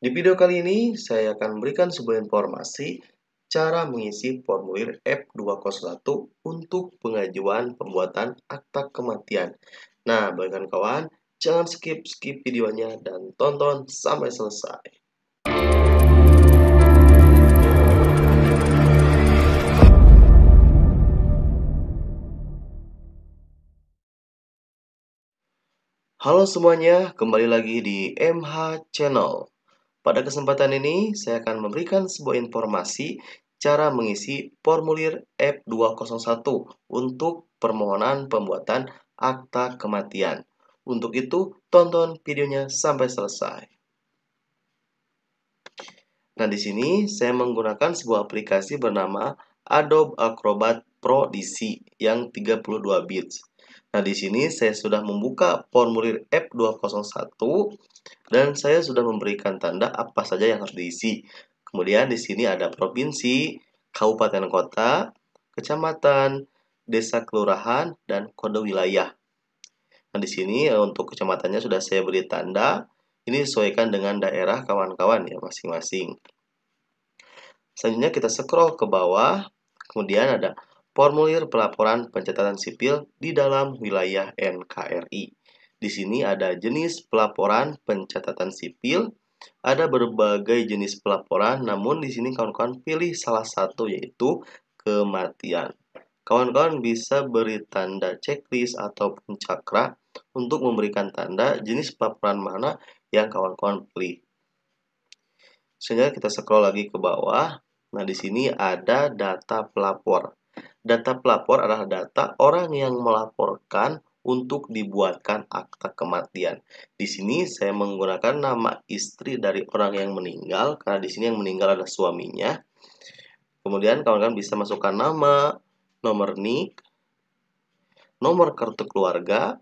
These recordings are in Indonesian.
Di video kali ini, saya akan memberikan sebuah informasi cara mengisi formulir F201 untuk pengajuan pembuatan akta kematian. Nah, bagian kawan jangan skip-skip videonya dan tonton sampai selesai. Halo semuanya, kembali lagi di MH Channel. Pada kesempatan ini, saya akan memberikan sebuah informasi cara mengisi formulir F201 untuk permohonan pembuatan akta kematian. Untuk itu, tonton videonya sampai selesai. Nah, di sini saya menggunakan sebuah aplikasi bernama Adobe Acrobat Pro DC yang 32 bits. Nah, di sini saya sudah membuka formulir F201 dan saya sudah memberikan tanda apa saja yang harus diisi. Kemudian di sini ada provinsi, kabupaten kota, kecamatan, desa kelurahan, dan kode wilayah. Nah, di sini eh, untuk kecamatannya sudah saya beri tanda. Ini sesuaikan dengan daerah kawan-kawan ya masing-masing. Selanjutnya kita scroll ke bawah, kemudian ada formulir pelaporan pencatatan sipil di dalam wilayah NKRI. Di sini ada jenis pelaporan pencatatan sipil, ada berbagai jenis pelaporan, namun di sini kawan-kawan pilih salah satu yaitu kematian. Kawan-kawan bisa beri tanda checklist ataupun cakra untuk memberikan tanda jenis pelaporan mana yang kawan-kawan pilih. Sehingga kita scroll lagi ke bawah. Nah, di sini ada data pelapor. Data pelapor adalah data orang yang melaporkan untuk dibuatkan akta kematian. Di sini saya menggunakan nama istri dari orang yang meninggal karena di sini yang meninggal adalah suaminya. Kemudian kawan-kawan bisa masukkan nama, nomor NIK, nomor kartu keluarga,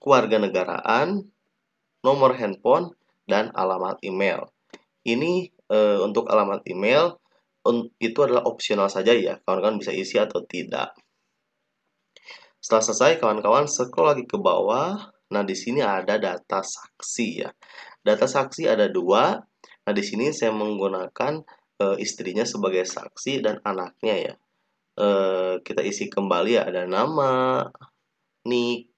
keluarga negaraan, nomor handphone, dan alamat email. Ini e, untuk alamat email itu adalah opsional saja ya, kawan-kawan bisa isi atau tidak. Setelah selesai, kawan-kawan scroll lagi ke bawah. Nah, di sini ada data saksi ya. Data saksi ada dua. Nah, di sini saya menggunakan e, istrinya sebagai saksi dan anaknya ya. E, kita isi kembali ya, ada nama, nick,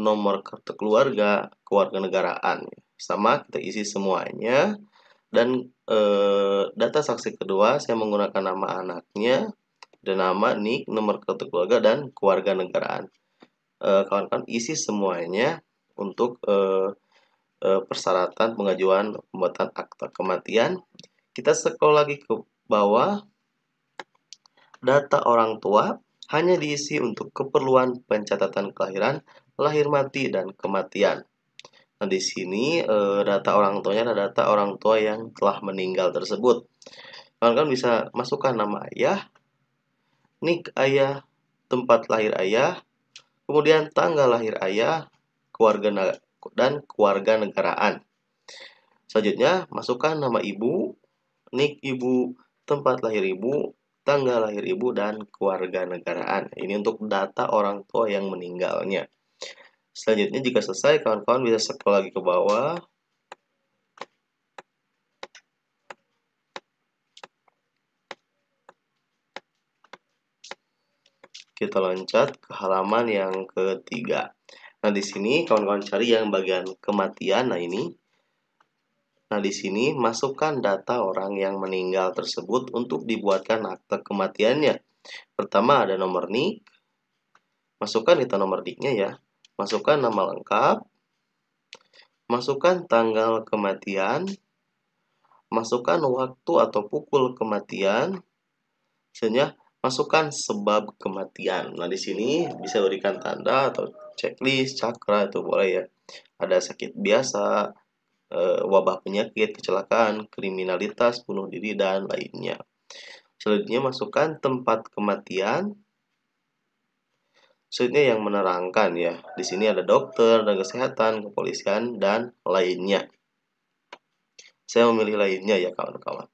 nomor kartu keluarga, keluarga negaraan Sama, kita isi semuanya. Dan eh, data saksi kedua saya menggunakan nama anaknya dan nama nik nomor kartu keluarga dan keluarga negaraan kawan eh, kawan-kawan isi semuanya untuk eh, eh, persyaratan pengajuan pembuatan akta kematian kita scroll lagi ke bawah data orang tua hanya diisi untuk keperluan pencatatan kelahiran lahir mati dan kematian Nah, di sini e, data orang tuanya adalah data orang tua yang telah meninggal tersebut. Kalian kan bisa masukkan nama ayah, nik ayah, tempat lahir ayah, kemudian tanggal lahir ayah, keluarga dan keluarga negaraan. Selanjutnya, masukkan nama ibu, nik ibu, tempat lahir ibu, tanggal lahir ibu, dan keluarga negaraan. Ini untuk data orang tua yang meninggalnya. Selanjutnya jika selesai, kawan-kawan bisa scroll lagi ke bawah. Kita loncat ke halaman yang ketiga. Nah, di sini kawan-kawan cari yang bagian kematian. Nah, ini. Nah, di sini masukkan data orang yang meninggal tersebut untuk dibuatkan akte kematiannya. Pertama ada nomor NIK. Masukkan kita nomor nik ya. Masukkan nama lengkap, masukkan tanggal kematian, masukkan waktu atau pukul kematian, misalnya masukkan sebab kematian. Nah, di sini bisa berikan tanda atau checklist, cakra itu boleh ya. Ada sakit biasa, eh, wabah penyakit, kecelakaan, kriminalitas, bunuh diri, dan lainnya. Selanjutnya masukkan tempat kematian, maksudnya yang menerangkan ya. Di sini ada dokter, dan kesehatan, kepolisian, dan lainnya. Saya memilih lainnya ya kawan-kawan.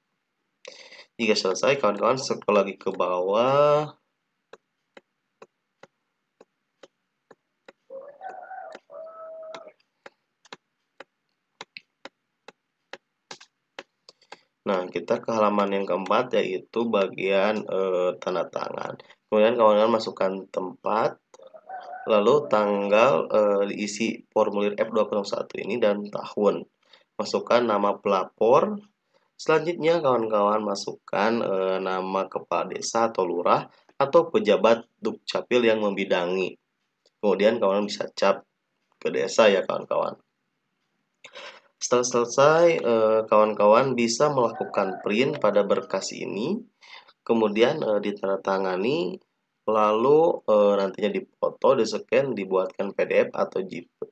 Jika selesai, kawan-kawan scroll lagi ke bawah. Nah, kita ke halaman yang keempat, yaitu bagian e, tanda tangan. Kemudian kawan-kawan masukkan tempat, lalu tanggal eh, diisi formulir F201 ini dan tahun. Masukkan nama pelapor. Selanjutnya kawan-kawan masukkan eh, nama kepala desa atau lurah atau pejabat dukcapil yang membidangi. Kemudian kawan bisa cap ke desa ya kawan-kawan. Setelah selesai, eh, kawan-kawan eh, bisa melakukan print pada berkas ini, kemudian eh, ditandatangani lalu e, nantinya dipoto, di-scan, dibuatkan PDF atau JPEG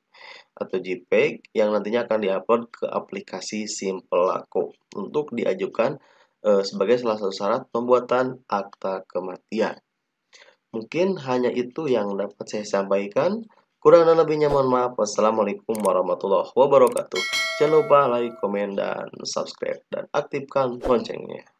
atau JPEG yang nantinya akan diupload ke aplikasi Simple Laku untuk diajukan e, sebagai salah satu syarat pembuatan akta kematian. Mungkin hanya itu yang dapat saya sampaikan. Kurang dan lebihnya mohon maaf. Wassalamualaikum warahmatullahi wabarakatuh. Jangan lupa like, komen, dan subscribe. Dan aktifkan loncengnya.